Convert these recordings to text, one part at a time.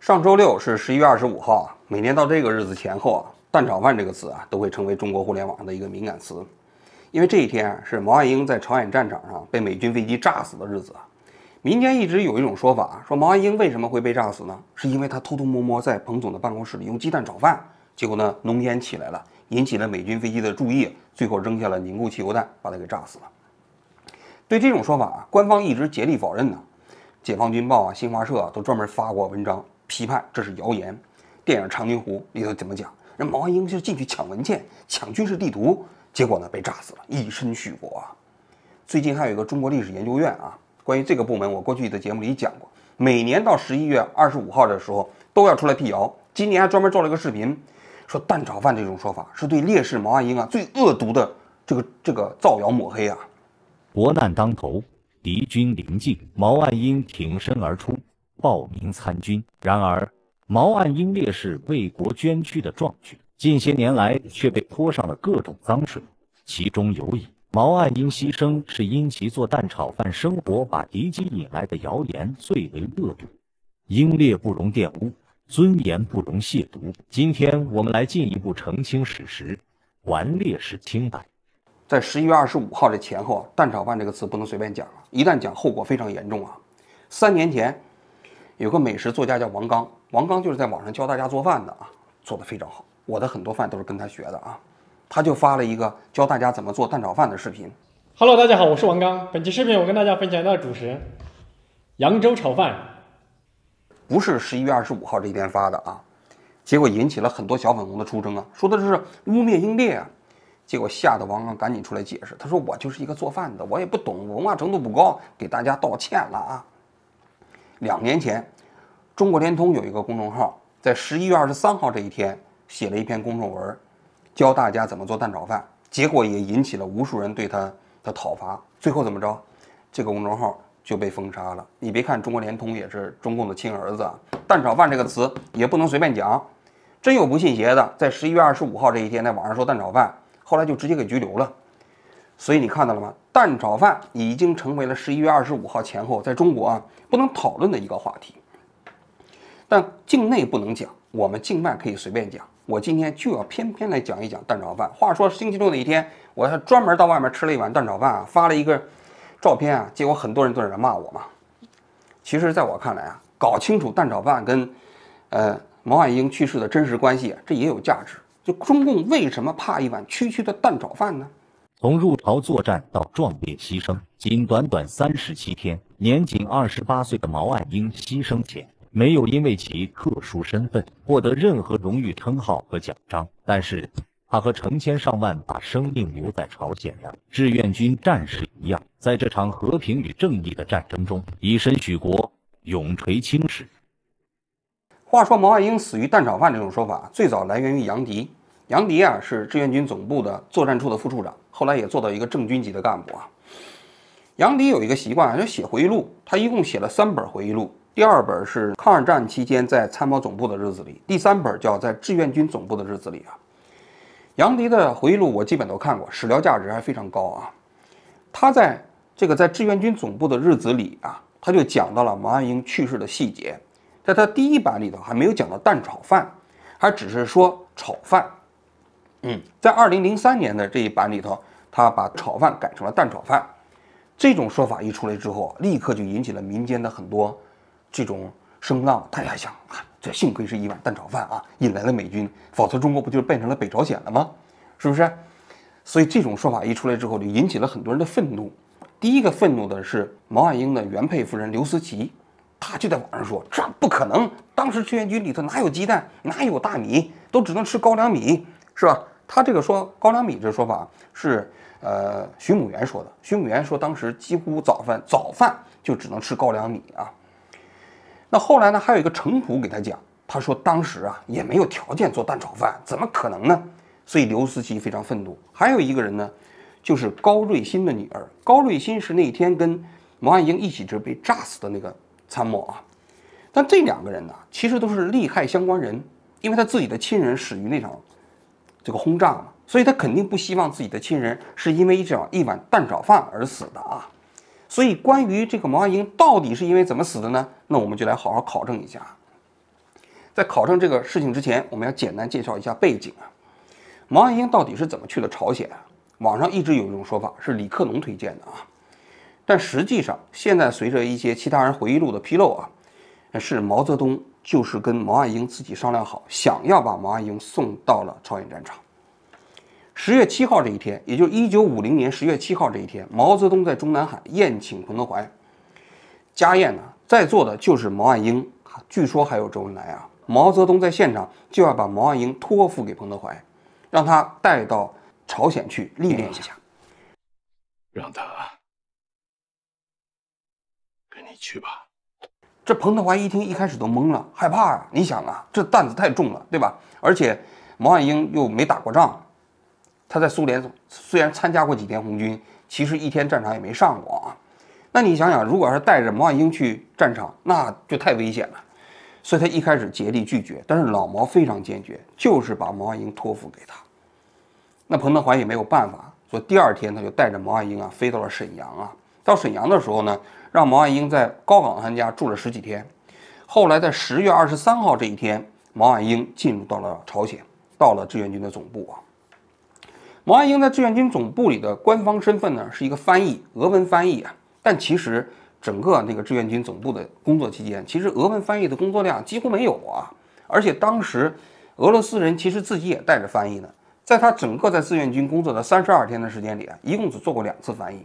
上周六是十一月二十五号啊，每年到这个日子前后啊，“蛋炒饭”这个词啊都会成为中国互联网上的一个敏感词，因为这一天是毛岸英在朝鲜战场上被美军飞机炸死的日子民间一直有一种说法，说毛岸英为什么会被炸死呢？是因为他偷偷摸摸在彭总的办公室里用鸡蛋炒饭，结果呢浓烟起来了，引起了美军飞机的注意，最后扔下了凝固汽油弹把他给炸死了。对这种说法，啊，官方一直竭力否认呢，《解放军报》啊、新华社都专门发过文章。批判这是谣言。电影《长津湖》里头怎么讲？人毛岸英就进去抢文件、抢军事地图，结果呢被炸死了，以身殉国啊。最近还有一个中国历史研究院啊，关于这个部门，我过去的节目里讲过，每年到十一月二十五号的时候都要出来辟谣。今年还专门做了一个视频，说蛋炒饭这种说法是对烈士毛岸英啊最恶毒的这个这个造谣抹黑啊。国难当头，敌军临近，毛岸英挺身而出。报名参军，然而毛岸英烈士为国捐躯的壮举，近些年来却被泼上了各种脏水，其中有以毛岸英牺牲是因其做蛋炒饭生活把敌机引来的谣言最为恶毒，英烈不容玷污，尊严不容亵渎。今天我们来进一步澄清史实，还烈士清白。在十一月二十五号这前后蛋炒饭这个词不能随便讲了，一旦讲，后果非常严重啊。三年前。有个美食作家叫王刚，王刚就是在网上教大家做饭的啊，做的非常好。我的很多饭都是跟他学的啊。他就发了一个教大家怎么做蛋炒饭的视频。Hello，大家好，我是王刚。本期视频我跟大家分享一道主食——扬州炒饭。不是十一月二十五号这一天发的啊，结果引起了很多小粉红的出征啊，说的是污蔑英烈啊，结果吓得王刚赶紧出来解释，他说我就是一个做饭的，我也不懂，文化程度不高，给大家道歉了啊。两年前，中国联通有一个公众号，在十一月二十三号这一天写了一篇公众文，教大家怎么做蛋炒饭，结果也引起了无数人对他的讨伐。最后怎么着？这个公众号就被封杀了。你别看中国联通也是中共的亲儿子蛋炒饭这个词也不能随便讲。真有不信邪的，在十一月二十五号这一天在网上说蛋炒饭，后来就直接给拘留了。所以你看到了吗？蛋炒饭已经成为了十一月二十五号前后在中国啊不能讨论的一个话题。但境内不能讲，我们境外可以随便讲。我今天就要偏偏来讲一讲蛋炒饭。话说星期六的一天，我还专门到外面吃了一碗蛋炒饭啊，发了一个照片啊，结果很多人都在那骂我嘛。其实在我看来啊，搞清楚蛋炒饭跟呃毛岸英去世的真实关系，这也有价值。就中共为什么怕一碗区区的蛋炒饭呢？从入朝作战到壮烈牺牲，仅短短三十七天，年仅二十八岁的毛岸英牺牲前，没有因为其特殊身份获得任何荣誉称号和奖章。但是，他和成千上万把生命留在朝鲜的志愿军战士一样，在这场和平与正义的战争中，以身许国，永垂青史。话说毛岸英死于蛋炒饭这种说法，最早来源于杨迪。杨迪啊，是志愿军总部的作战处的副处长，后来也做到一个正军级的干部啊。杨迪有一个习惯啊，就写回忆录。他一共写了三本回忆录，第二本是抗日战期间在参谋总部的日子里，第三本叫在志愿军总部的日子里啊。杨迪的回忆录我基本都看过，史料价值还非常高啊。他在这个在志愿军总部的日子里啊，他就讲到了毛岸英去世的细节，在他第一版里头还没有讲到蛋炒饭，还只是说炒饭。嗯，在二零零三年的这一版里头，他把炒饭改成了蛋炒饭。这种说法一出来之后，立刻就引起了民间的很多这种声浪。大家想，这幸亏是一碗蛋炒饭啊，引来了美军，否则中国不就变成了北朝鲜了吗？是不是？所以这种说法一出来之后，就引起了很多人的愤怒。第一个愤怒的是毛岸英的原配夫人刘思齐，她就在网上说：“这不可能！当时志愿军里头哪有鸡蛋，哪有大米，都只能吃高粱米，是吧？”他这个说高粱米这说法是呃徐母元说的，徐母元说当时几乎早饭早饭就只能吃高粱米啊。那后来呢，还有一个程普给他讲，他说当时啊也没有条件做蛋炒饭，怎么可能呢？所以刘思琪非常愤怒。还有一个人呢，就是高瑞欣的女儿，高瑞欣是那天跟毛岸英一起就被炸死的那个参谋啊。但这两个人呢，其实都是利害相关人，因为他自己的亲人死于那场。这个轰炸嘛，所以他肯定不希望自己的亲人是因为一样一碗蛋炒饭而死的啊。所以关于这个毛岸英到底是因为怎么死的呢？那我们就来好好考证一下。在考证这个事情之前，我们要简单介绍一下背景啊。毛岸英到底是怎么去的朝鲜？网上一直有一种说法是李克农推荐的啊，但实际上现在随着一些其他人回忆录的披露啊，是毛泽东。就是跟毛岸英自己商量好，想要把毛岸英送到了朝鲜战场。十月七号这一天，也就是一九五零年十月七号这一天，毛泽东在中南海宴请彭德怀。家宴呢，在座的就是毛岸英据说还有周恩来啊。毛泽东在现场就要把毛岸英托付给彭德怀，让他带到朝鲜去历练一下。让他跟你去吧。这彭德怀一听，一开始都懵了，害怕啊！你想啊，这担子太重了，对吧？而且毛岸英又没打过仗，他在苏联虽然参加过几天红军，其实一天战场也没上过啊。那你想想，如果要是带着毛岸英去战场，那就太危险了。所以他一开始竭力拒绝，但是老毛非常坚决，就是把毛岸英托付给他。那彭德怀也没有办法，所以第二天他就带着毛岸英啊，飞到了沈阳啊。到沈阳的时候呢。让毛岸英在高岗他家住了十几天，后来在十月二十三号这一天，毛岸英进入到了朝鲜，到了志愿军的总部啊。毛岸英在志愿军总部里的官方身份呢，是一个翻译，俄文翻译啊。但其实整个那个志愿军总部的工作期间，其实俄文翻译的工作量几乎没有啊。而且当时俄罗斯人其实自己也带着翻译呢。在他整个在志愿军工作的三十二天的时间里啊，一共只做过两次翻译，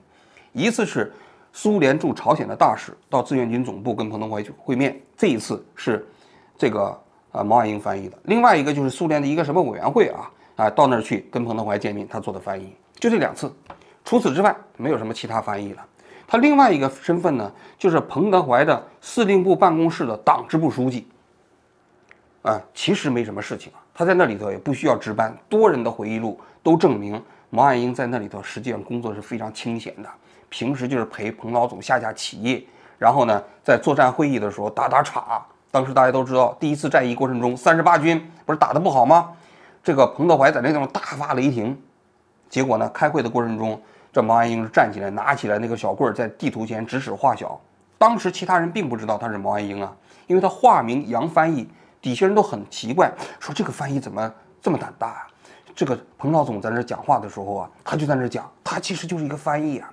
一次是。苏联驻朝鲜的大使到志愿军总部跟彭德怀去会面，这一次是这个呃毛岸英翻译的。另外一个就是苏联的一个什么委员会啊啊到那儿去跟彭德怀见面，他做的翻译就这两次，除此之外没有什么其他翻译了。他另外一个身份呢就是彭德怀的司令部办公室的党支部书记啊，其实没什么事情啊，他在那里头也不需要值班。多人的回忆录都证明毛岸英在那里头实际上工作是非常清闲的。平时就是陪彭老总下下棋，然后呢，在作战会议的时候打打岔。当时大家都知道，第一次战役过程中，三十八军不是打得不好吗？这个彭德怀在那地方大发雷霆。结果呢，开会的过程中，这毛岸英是站起来，拿起来那个小棍儿，在地图前指使画小。当时其他人并不知道他是毛岸英啊，因为他化名杨翻译。底下人都很奇怪，说这个翻译怎么这么胆大啊？这个彭老总在那讲话的时候啊，他就在那讲，他其实就是一个翻译啊。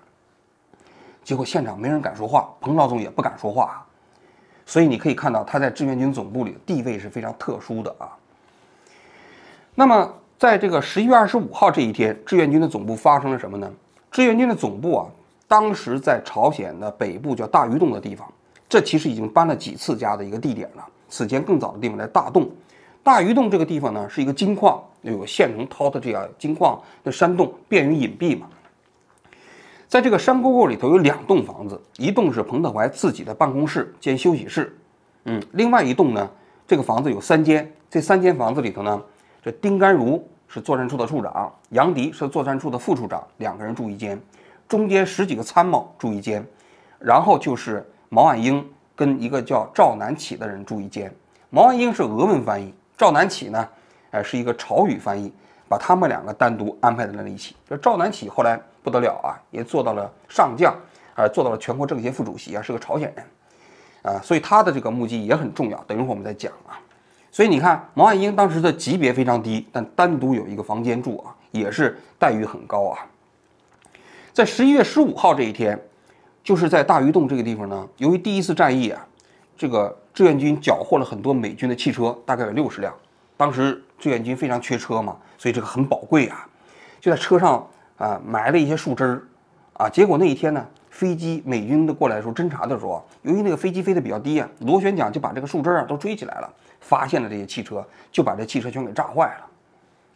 结果现场没人敢说话，彭老总也不敢说话，所以你可以看到他在志愿军总部里地位是非常特殊的啊。那么，在这个十一月二十五号这一天，志愿军的总部发生了什么呢？志愿军的总部啊，当时在朝鲜的北部叫大鱼洞的地方，这其实已经搬了几次家的一个地点了。此前更早的地方在大洞，大鱼洞这个地方呢是一个金矿，有个县城掏的这样金矿的山洞，便于隐蔽嘛。在这个山沟沟里头有两栋房子，一栋是彭德怀自己的办公室兼休息室，嗯，另外一栋呢，这个房子有三间，这三间房子里头呢，这丁甘如是作战处的处长，杨迪是作战处的副处长，两个人住一间，中间十几个参谋住一间，然后就是毛岸英跟一个叫赵南起的人住一间，毛岸英是俄文翻译，赵南起呢，哎是一个朝语翻译，把他们两个单独安排在了一起，这赵南起后来。不得了啊！也做到了上将，啊，做到了全国政协副主席啊，是个朝鲜人，啊，所以他的这个目击也很重要。等一会儿我们再讲啊。所以你看，毛岸英当时的级别非常低，但单独有一个房间住啊，也是待遇很高啊。在十一月十五号这一天，就是在大榆洞这个地方呢，由于第一次战役啊，这个志愿军缴获了很多美军的汽车，大概有六十辆。当时志愿军非常缺车嘛，所以这个很宝贵啊，就在车上。啊，埋了一些树枝儿，啊，结果那一天呢，飞机美军的过来的时候侦查的时候，由于那个飞机飞得比较低啊，螺旋桨就把这个树枝啊都追起来了，发现了这些汽车，就把这汽车全给炸坏了。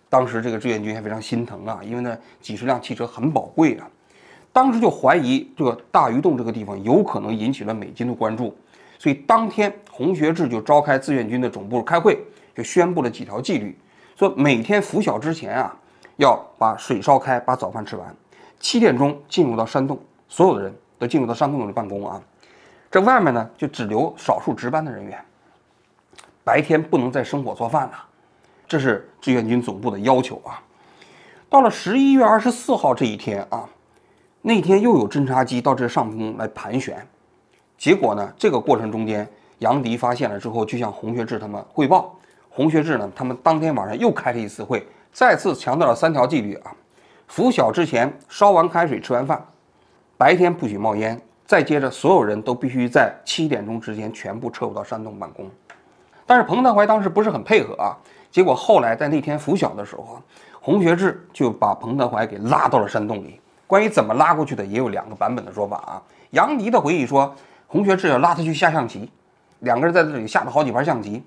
当时这个志愿军还非常心疼啊，因为呢几十辆汽车很宝贵啊。当时就怀疑这个大鱼洞这个地方有可能引起了美军的关注，所以当天洪学智就召开志愿军的总部开会，就宣布了几条纪律，说每天拂晓之前啊。要把水烧开，把早饭吃完，七点钟进入到山洞，所有的人都进入到山洞里办公啊。这外面呢就只留少数值班的人员。白天不能再生火做饭了，这是志愿军总部的要求啊。到了十一月二十四号这一天啊，那天又有侦察机到这上空来盘旋，结果呢，这个过程中间杨迪发现了之后，就向洪学智他们汇报。洪学智呢，他们当天晚上又开了一次会。再次强调了三条纪律啊：拂晓之前烧完开水吃完饭，白天不许冒烟。再接着，所有人都必须在七点钟之前全部撤回到山洞办公。但是彭德怀当时不是很配合啊，结果后来在那天拂晓的时候，洪学智就把彭德怀给拉到了山洞里。关于怎么拉过去的，也有两个版本的说法啊。杨迪的回忆说，洪学智要拉他去下象棋，两个人在这里下了好几盘象棋。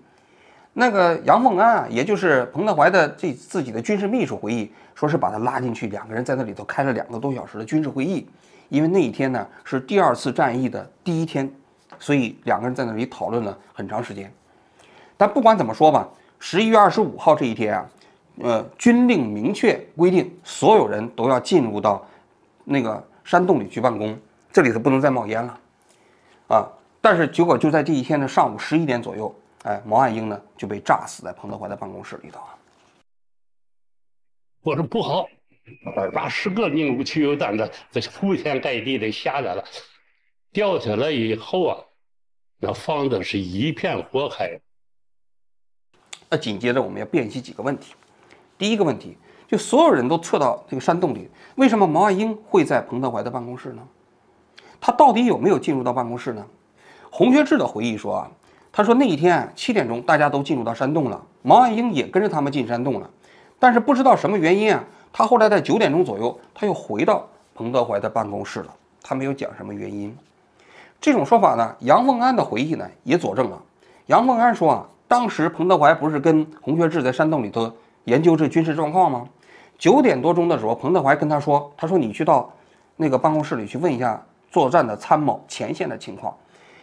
那个杨凤安啊，也就是彭德怀的这自己的军事秘书回忆，说是把他拉进去，两个人在那里头开了两个多小时的军事会议，因为那一天呢是第二次战役的第一天，所以两个人在那里讨论了很长时间。但不管怎么说吧，十一月二十五号这一天啊，呃，军令明确规定所有人都要进入到那个山洞里去办公，这里头不能再冒烟了啊。但是结果就在这一天的上午十一点左右。哎，毛岸英呢就被炸死在彭德怀的办公室里头啊！我说不好，二八十个宁武汽油弹的这铺天盖地的下来了，掉下来以后啊，那房子是一片火海。那紧接着我们要辨析几个问题，第一个问题就所有人都撤到这个山洞里，为什么毛岸英会在彭德怀的办公室呢？他到底有没有进入到办公室呢？洪学智的回忆说啊。他说那一天七点钟大家都进入到山洞了，毛岸英也跟着他们进山洞了，但是不知道什么原因啊，他后来在九点钟左右他又回到彭德怀的办公室了，他没有讲什么原因。这种说法呢，杨凤安的回忆呢也佐证了。杨凤安说啊，当时彭德怀不是跟洪学智在山洞里头研究这军事状况吗？九点多钟的时候，彭德怀跟他说，他说你去到那个办公室里去问一下作战的参谋前线的情况。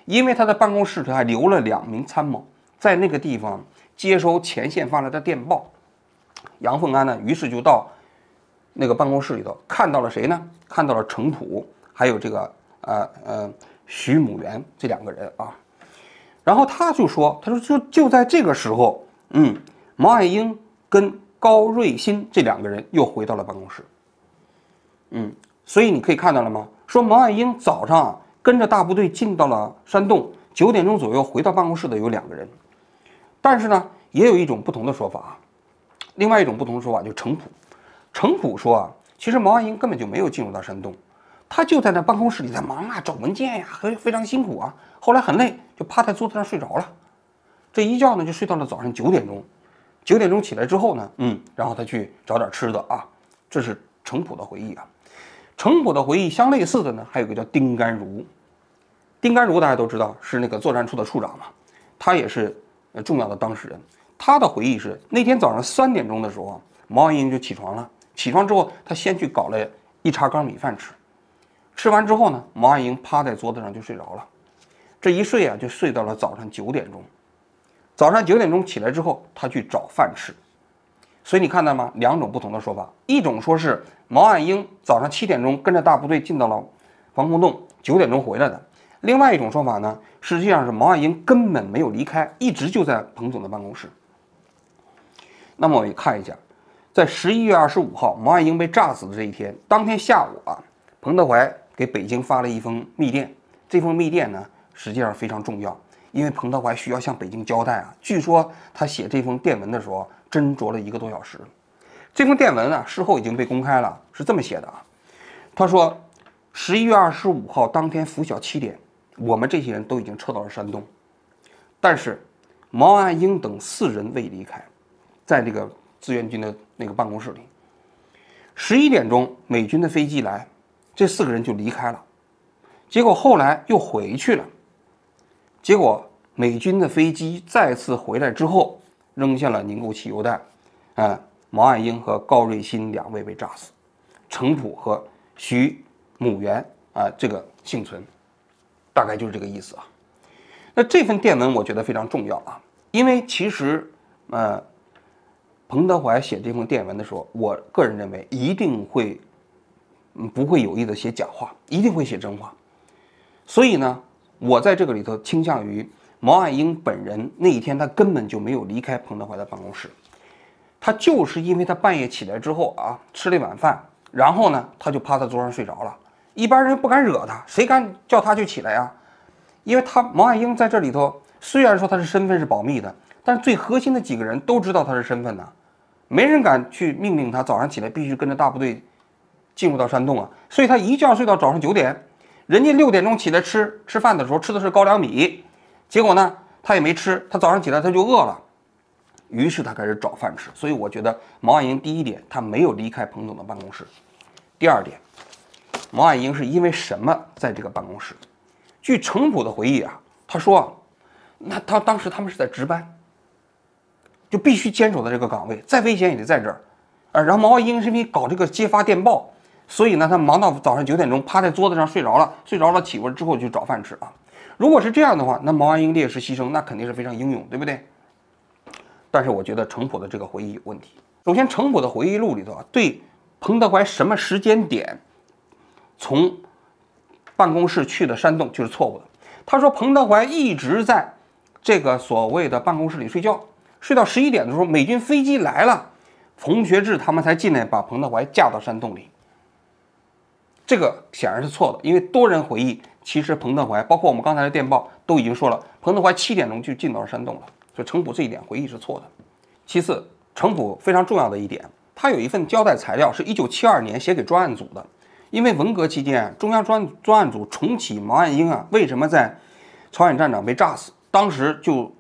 因为他的办公室里还留了两名参谋，在那个地方接收前线发来的电报。杨凤安呢，于是就到那个办公室里头，看到了谁呢？看到了程普，还有这个呃呃徐母元这两个人啊。然后他就说：“他说就就在这个时候，嗯，毛岸英跟高瑞欣这两个人又回到了办公室。嗯，所以你可以看到了吗？说毛岸英早上。”跟着大部队进到了山洞，九点钟左右回到办公室的有两个人，但是呢，也有一种不同的说法，啊。另外一种不同的说法就程普。程普说啊，其实毛岸英根本就没有进入到山洞，他就在那办公室里在忙啊，找文件呀，很非常辛苦啊。后来很累，就趴在桌子上睡着了，这一觉呢就睡到了早上九点钟。九点钟起来之后呢，嗯，然后他去找点吃的啊，这是程普的回忆啊。程普的回忆相类似的呢，还有个叫丁干如。丁干如大家都知道是那个作战处的处长嘛，他也是呃重要的当事人。他的回忆是那天早上三点钟的时候，毛岸英就起床了。起床之后，他先去搞了一茶缸米饭吃。吃完之后呢，毛岸英趴在桌子上就睡着了。这一睡啊，就睡到了早上九点钟。早上九点钟起来之后，他去找饭吃。所以你看到吗？两种不同的说法，一种说是毛岸英早上七点钟跟着大部队进到了防空洞，九点钟回来的。另外一种说法呢，实际上是毛岸英根本没有离开，一直就在彭总的办公室。那么我们看一下，在十一月二十五号毛岸英被炸死的这一天，当天下午啊，彭德怀给北京发了一封密电。这封密电呢，实际上非常重要，因为彭德怀需要向北京交代啊。据说他写这封电文的时候，斟酌了一个多小时。这封电文啊，事后已经被公开了，是这么写的啊，他说：“十一月二十五号当天拂晓七点。”我们这些人都已经撤到了山东，但是毛岸英等四人未离开，在这个志愿军的那个办公室里。十一点钟，美军的飞机来，这四个人就离开了。结果后来又回去了。结果美军的飞机再次回来之后，扔下了凝固汽油弹，哎，毛岸英和高瑞欣两位被炸死，程普和徐母元啊这个幸存。大概就是这个意思啊。那这份电文我觉得非常重要啊，因为其实，呃，彭德怀写这封电文的时候，我个人认为一定会，嗯，不会有意的写假话，一定会写真话。所以呢，我在这个里头倾向于毛岸英本人那一天他根本就没有离开彭德怀的办公室，他就是因为他半夜起来之后啊，吃了一碗饭，然后呢，他就趴在桌上睡着了。一般人不敢惹他，谁敢叫他去起来啊？因为他毛岸英在这里头，虽然说他的身份是保密的，但是最核心的几个人都知道他的身份呢，没人敢去命令他早上起来必须跟着大部队进入到山洞啊。所以他一觉睡到早上九点，人家六点钟起来吃吃饭的时候吃的是高粱米，结果呢他也没吃，他早上起来他就饿了，于是他开始找饭吃。所以我觉得毛岸英第一点，他没有离开彭总的办公室；第二点。毛岸英是因为什么在这个办公室？据程普的回忆啊，他说啊，那他当时他们是在值班，就必须坚守在这个岗位，再危险也得在这儿。啊，然后毛岸英是因为搞这个接发电报，所以呢，他忙到早上九点钟，趴在桌子上睡着了，睡着了，起过之后就找饭吃啊。如果是这样的话，那毛岸英烈士牺牲那肯定是非常英勇，对不对？但是我觉得程普的这个回忆有问题。首先，程普的回忆录里头啊，对彭德怀什么时间点？从办公室去的山洞就是错误的。他说，彭德怀一直在这个所谓的办公室里睡觉，睡到十一点的时候，美军飞机来了，冯学智他们才进来把彭德怀架到山洞里。这个显然是错的，因为多人回忆，其实彭德怀包括我们刚才的电报都已经说了，彭德怀七点钟就进到了山洞了。所以程普这一点回忆是错的。其次，程普非常重要的一点，他有一份交代材料，是一九七二年写给专案组的。因为文革期间，中央专专案组重启毛岸英啊，为什么在朝鲜战场被炸死？当时就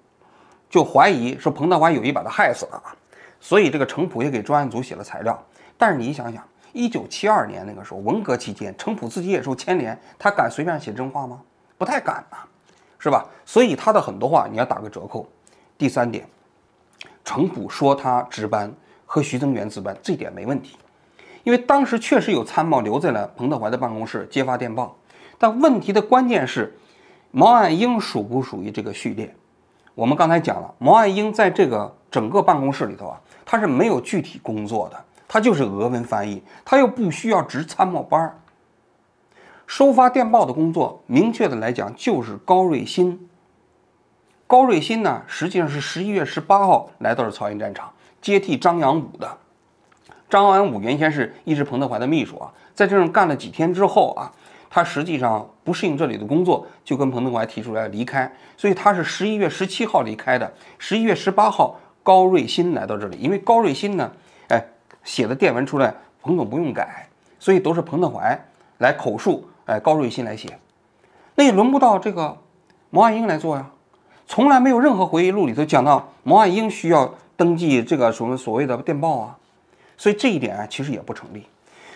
就怀疑说彭德怀有意把他害死了，啊，所以这个程普也给专案组写了材料。但是你想想，一九七二年那个时候，文革期间，程普自己也受牵连，他敢随便写真话吗？不太敢呐，是吧？所以他的很多话你要打个折扣。第三点，程普说他值班和徐增元值班，这点没问题。因为当时确实有参谋留在了彭德怀的办公室接发电报，但问题的关键是，毛岸英属不属于这个序列？我们刚才讲了，毛岸英在这个整个办公室里头啊，他是没有具体工作的，他就是俄文翻译，他又不需要值参谋班儿。收发电报的工作，明确的来讲就是高瑞欣。高瑞欣呢，实际上是十一月十八号来到了朝鲜战场，接替张杨武的。张安武原先是一直彭德怀的秘书啊，在这种干了几天之后啊，他实际上不适应这里的工作，就跟彭德怀提出来离开。所以他是十一月十七号离开的，十一月十八号高瑞欣来到这里。因为高瑞欣呢，哎，写的电文出来，彭总不用改，所以都是彭德怀来口述，哎，高瑞欣来写。那也轮不到这个毛岸英来做呀，从来没有任何回忆录里头讲到毛岸英需要登记这个什么所谓的电报啊。所以这一点啊，其实也不成立。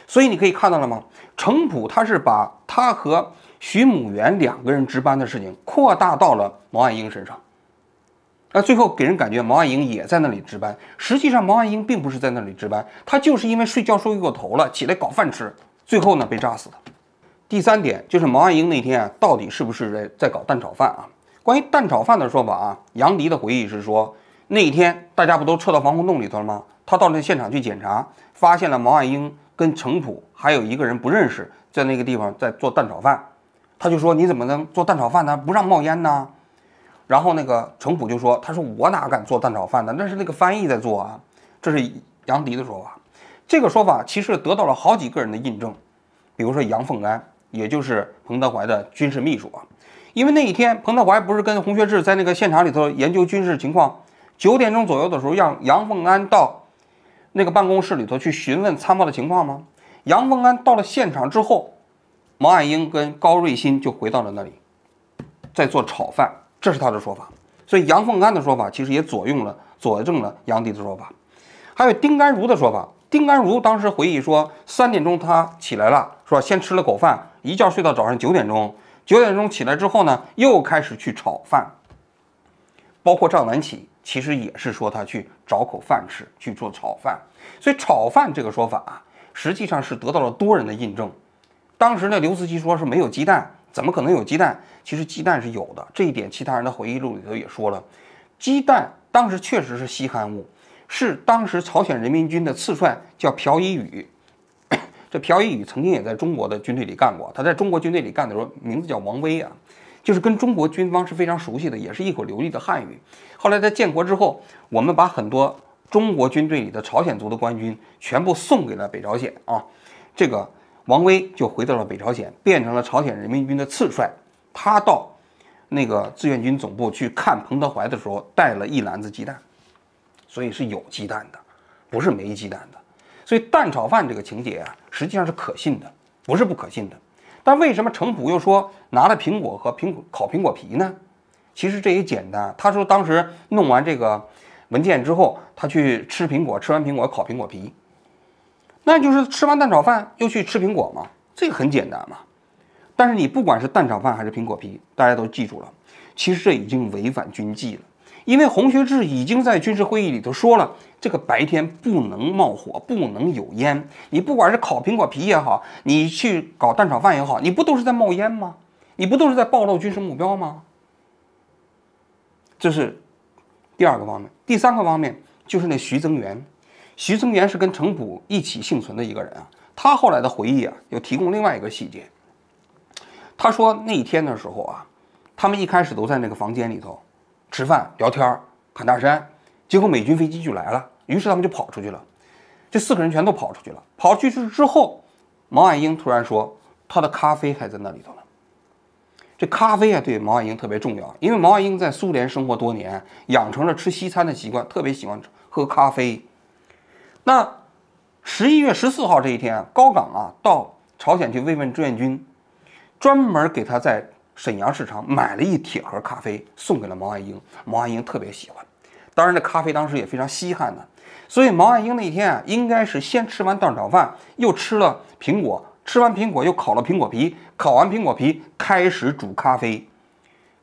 所以你可以看到了吗？程普他是把他和徐母元两个人值班的事情扩大到了毛岸英身上，那最后给人感觉毛岸英也在那里值班。实际上毛岸英并不是在那里值班，他就是因为睡觉睡过头了，起来搞饭吃，最后呢被炸死的。第三点就是毛岸英那天啊，到底是不是在在搞蛋炒饭啊？关于蛋炒饭的说法啊，杨迪的回忆是说，那一天大家不都撤到防空洞里头了吗？他到那现场去检查，发现了毛岸英跟程普还有一个人不认识，在那个地方在做蛋炒饭，他就说：“你怎么能做蛋炒饭呢？不让冒烟呢？”然后那个程普就说：“他说我哪敢做蛋炒饭呢？那是那个翻译在做啊。”这是杨迪的说法，这个说法其实得到了好几个人的印证，比如说杨凤安，也就是彭德怀的军事秘书啊，因为那一天彭德怀不是跟洪学智在那个现场里头研究军事情况，九点钟左右的时候让杨凤安到。那个办公室里头去询问参谋的情况吗？杨凤安到了现场之后，毛岸英跟高瑞新就回到了那里，在做炒饭，这是他的说法。所以杨凤安的说法其实也佐用了佐证了杨迪的说法。还有丁甘如的说法，丁甘如当时回忆说，三点钟他起来了，说先吃了口饭，一觉睡到早上九点钟，九点钟起来之后呢，又开始去炒饭，包括赵南起。其实也是说他去找口饭吃，去做炒饭，所以炒饭这个说法啊，实际上是得到了多人的印证。当时呢，刘慈欣说是没有鸡蛋，怎么可能有鸡蛋？其实鸡蛋是有的，这一点其他人的回忆录里头也说了。鸡蛋当时确实是稀罕物，是当时朝鲜人民军的次帅叫朴一宇。这朴一宇曾经也在中国的军队里干过，他在中国军队里干的时候名字叫王威啊。就是跟中国军方是非常熟悉的，也是一口流利的汉语。后来在建国之后，我们把很多中国军队里的朝鲜族的官军全部送给了北朝鲜啊。这个王威就回到了北朝鲜，变成了朝鲜人民军的次帅。他到那个志愿军总部去看彭德怀的时候，带了一篮子鸡蛋，所以是有鸡蛋的，不是没鸡蛋的。所以蛋炒饭这个情节啊，实际上是可信的，不是不可信的。但为什么程普又说拿了苹果和苹果烤苹果皮呢？其实这也简单，他说当时弄完这个文件之后，他去吃苹果，吃完苹果烤苹果皮，那就是吃完蛋炒饭又去吃苹果嘛，这个很简单嘛。但是你不管是蛋炒饭还是苹果皮，大家都记住了，其实这已经违反军纪了。因为洪学智已经在军事会议里头说了，这个白天不能冒火，不能有烟。你不管是烤苹果皮也好，你去搞蛋炒饭也好，你不都是在冒烟吗？你不都是在暴露军事目标吗？这是第二个方面。第三个方面就是那徐增元，徐增元是跟程普一起幸存的一个人啊。他后来的回忆啊，又提供另外一个细节。他说那天的时候啊，他们一开始都在那个房间里头。吃饭、聊天儿、大山，结果美军飞机就来了，于是他们就跑出去了。这四个人全都跑出去了。跑出去之后，毛岸英突然说：“他的咖啡还在那里头呢。”这咖啡啊，对毛岸英特别重要，因为毛岸英在苏联生活多年，养成了吃西餐的习惯，特别喜欢喝咖啡。那十一月十四号这一天，高岗啊到朝鲜去慰问志愿军，专门给他在。沈阳市场买了一铁盒咖啡，送给了毛岸英。毛岸英特别喜欢，当然这咖啡当时也非常稀罕呢。所以毛岸英那天啊，应该是先吃完蛋炒饭，又吃了苹果，吃完苹果又烤了苹果皮，烤完苹果皮开始煮咖啡。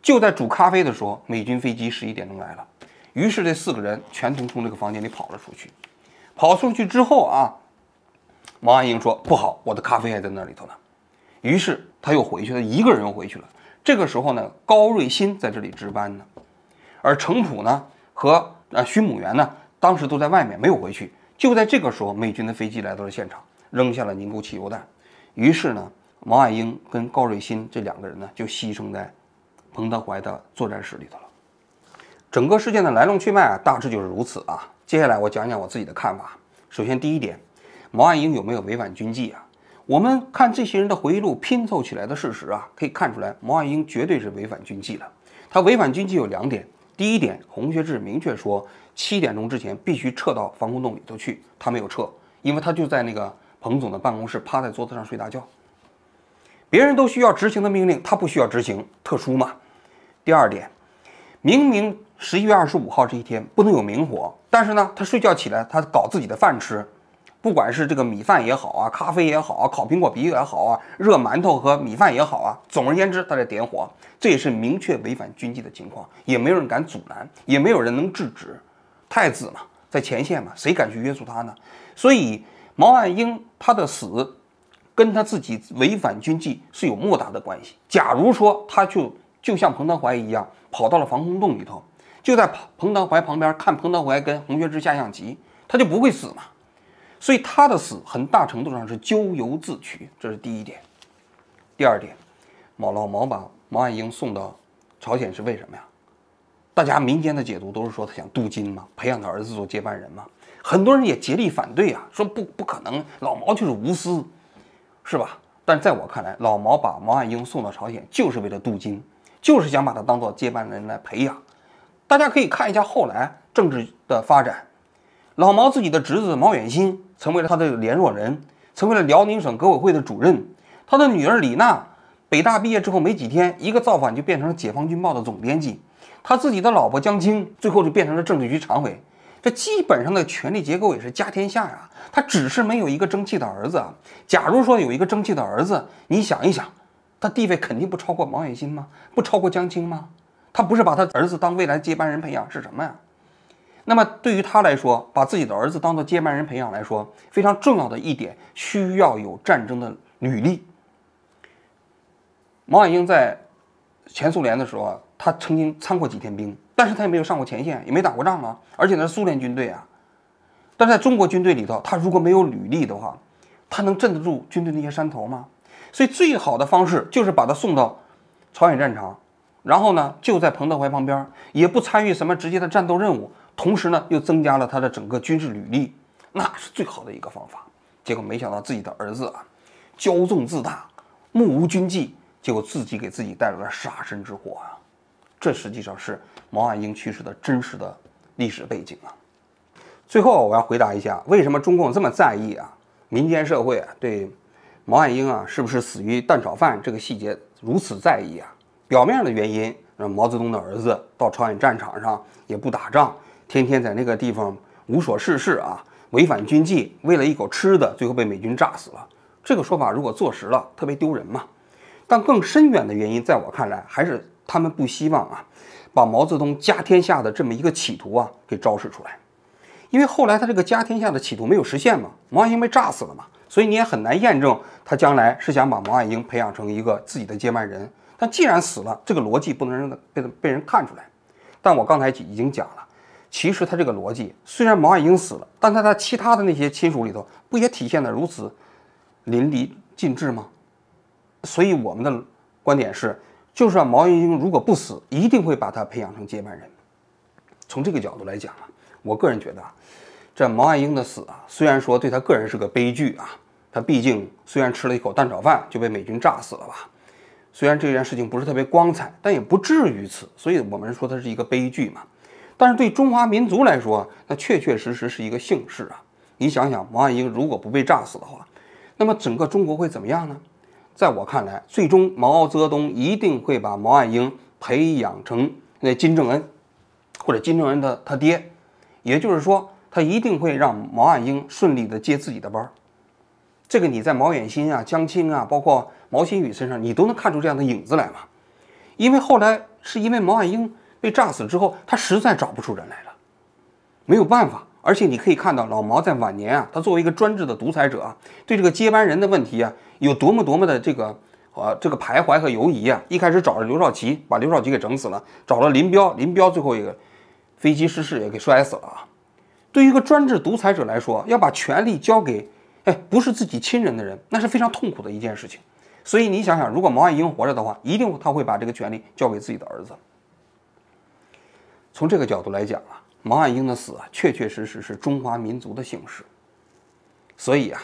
就在煮咖啡的时候，美军飞机十一点钟来了，于是这四个人全从这个房间里跑了出去。跑出去之后啊，毛岸英说：“不好，我的咖啡还在那里头呢。”于是他又回去了，一个人又回去了。这个时候呢，高瑞欣在这里值班呢，而程普呢和啊徐母元呢，当时都在外面没有回去。就在这个时候，美军的飞机来到了现场，扔下了凝固汽油弹，于是呢，毛岸英跟高瑞欣这两个人呢就牺牲在彭德怀的作战室里头了。整个事件的来龙去脉啊，大致就是如此啊。接下来我讲讲我自己的看法。首先，第一点，毛岸英有没有违反军纪啊？我们看这些人的回忆录拼凑起来的事实啊，可以看出来毛岸英绝对是违反军纪的。他违反军纪有两点：第一点，洪学智明确说七点钟之前必须撤到防空洞里头去，他没有撤，因为他就在那个彭总的办公室趴在桌子上睡大觉。别人都需要执行的命令，他不需要执行，特殊嘛。第二点，明明十一月二十五号这一天不能有明火，但是呢，他睡觉起来他搞自己的饭吃。不管是这个米饭也好啊，咖啡也好啊，烤苹果皮也好啊，热馒头和米饭也好啊，总而言之，他在点火，这也是明确违反军纪的情况，也没有人敢阻拦，也没有人能制止。太子嘛，在前线嘛，谁敢去约束他呢？所以毛岸英他的死，跟他自己违反军纪是有莫大的关系。假如说他就就像彭德怀一样，跑到了防空洞里头，就在彭彭德怀旁边看彭德怀跟洪学智下象棋，他就不会死嘛。所以他的死很大程度上是咎由自取，这是第一点。第二点，毛老毛把毛岸英送到朝鲜是为什么呀？大家民间的解读都是说他想镀金嘛，培养他儿子做接班人嘛。很多人也竭力反对啊，说不不可能，老毛就是无私，是吧？但在我看来，老毛把毛岸英送到朝鲜就是为了镀金，就是想把他当做接班人来培养。大家可以看一下后来政治的发展，老毛自己的侄子毛远新。成为了他的联络人，成为了辽宁省革委会的主任。他的女儿李娜，北大毕业之后没几天，一个造反就变成了解放军报的总编辑。他自己的老婆江青，最后就变成了政治局常委。这基本上的权力结构也是家天下呀。他只是没有一个争气的儿子啊。假如说有一个争气的儿子，你想一想，他地位肯定不超过毛远新吗？不超过江青吗？他不是把他儿子当未来接班人培养是什么呀？那么对于他来说，把自己的儿子当做接班人培养来说，非常重要的一点需要有战争的履历。毛岸英在前苏联的时候啊，他曾经参过几天兵，但是他也没有上过前线，也没打过仗啊。而且呢，是苏联军队啊。但是在中国军队里头，他如果没有履历的话，他能镇得住军队那些山头吗？所以最好的方式就是把他送到朝鲜战场。然后呢，就在彭德怀旁边，也不参与什么直接的战斗任务，同时呢，又增加了他的整个军事履历，那是最好的一个方法。结果没想到自己的儿子啊，骄纵自大，目无军纪，结果自己给自己带来了杀身之祸啊。这实际上是毛岸英去世的真实的历史背景啊。最后我要回答一下，为什么中共这么在意啊？民间社会啊对毛岸英啊，是不是死于蛋炒饭这个细节如此在意啊？表面的原因，让毛泽东的儿子到朝鲜战场上也不打仗，天天在那个地方无所事事啊，违反军纪，为了一口吃的，最后被美军炸死了。这个说法如果坐实了，特别丢人嘛。但更深远的原因，在我看来，还是他们不希望啊，把毛泽东家天下的这么一个企图啊给昭示出来，因为后来他这个家天下的企图没有实现嘛，毛岸英被炸死了嘛。所以你也很难验证他将来是想把毛岸英培养成一个自己的接班人。但既然死了，这个逻辑不能让被被人看出来。但我刚才已经讲了，其实他这个逻辑，虽然毛岸英死了，但在他其他的那些亲属里头，不也体现得如此淋漓尽致吗？所以我们的观点是，就是毛岸英如果不死，一定会把他培养成接班人。从这个角度来讲啊，我个人觉得，这毛岸英的死啊，虽然说对他个人是个悲剧啊。他毕竟虽然吃了一口蛋炒饭就被美军炸死了吧，虽然这件事情不是特别光彩，但也不至于此，所以我们说它是一个悲剧嘛。但是对中华民族来说，那确确实实是一个幸事啊！你想想，毛岸英如果不被炸死的话，那么整个中国会怎么样呢？在我看来，最终毛泽东一定会把毛岸英培养成那金正恩，或者金正恩的他爹，也就是说，他一定会让毛岸英顺利的接自己的班儿。这个你在毛远新啊、江青啊，包括毛新宇身上，你都能看出这样的影子来嘛？因为后来是因为毛岸英被炸死之后，他实在找不出人来了，没有办法。而且你可以看到老毛在晚年啊，他作为一个专制的独裁者，对这个接班人的问题啊，有多么多么的这个啊这个徘徊和犹疑啊。一开始找了刘少奇，把刘少奇给整死了；找了林彪，林彪最后一个飞机失事也给摔死了啊。对于一个专制独裁者来说，要把权力交给。哎，不是自己亲人的人，那是非常痛苦的一件事情。所以你想想，如果毛岸英活着的话，一定他会把这个权利交给自己的儿子。从这个角度来讲啊，毛岸英的死啊，确确实实是中华民族的幸事。所以啊，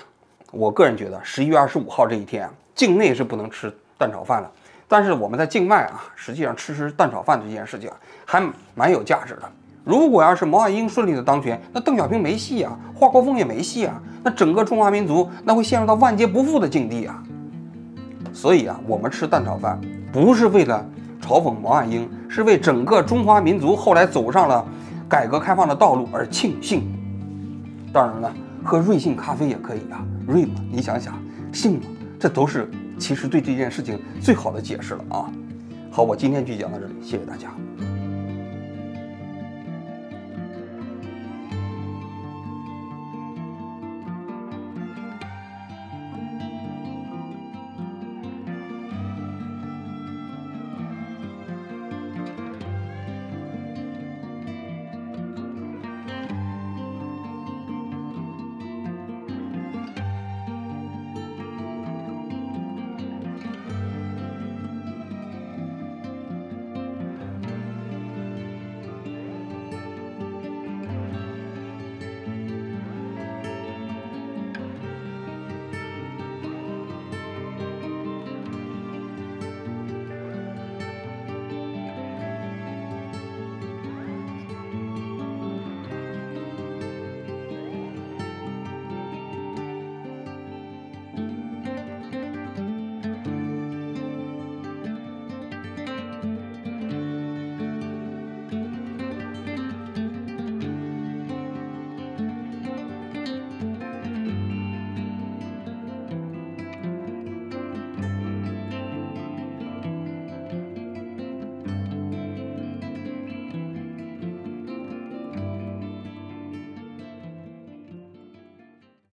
我个人觉得，十一月二十五号这一天啊，境内是不能吃蛋炒饭了。但是我们在境外啊，实际上吃吃蛋炒饭这件事情啊，还蛮有价值的。如果要是毛岸英顺利的当选，那邓小平没戏啊，华国锋也没戏啊，那整个中华民族那会陷入到万劫不复的境地啊。所以啊，我们吃蛋炒饭不是为了嘲讽毛岸英，是为整个中华民族后来走上了改革开放的道路而庆幸。当然了，喝瑞幸咖啡也可以啊，瑞嘛，你想想，幸嘛，这都是其实对这件事情最好的解释了啊。好，我今天就讲到这里，谢谢大家。